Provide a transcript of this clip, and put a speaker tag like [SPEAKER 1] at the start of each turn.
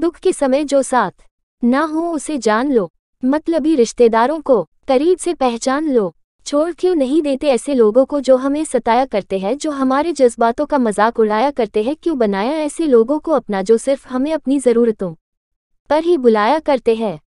[SPEAKER 1] दुख के समय जो साथ ना हो उसे जान लो मतलबी रिश्तेदारों को करीब से पहचान लो छोड़ क्यों नहीं देते ऐसे लोगों को जो हमें सताया करते हैं जो हमारे जज्बातों का मजाक उड़ाया करते हैं क्यों बनाया ऐसे लोगों को अपना जो सिर्फ हमें अपनी ज़रूरतों पर ही बुलाया करते हैं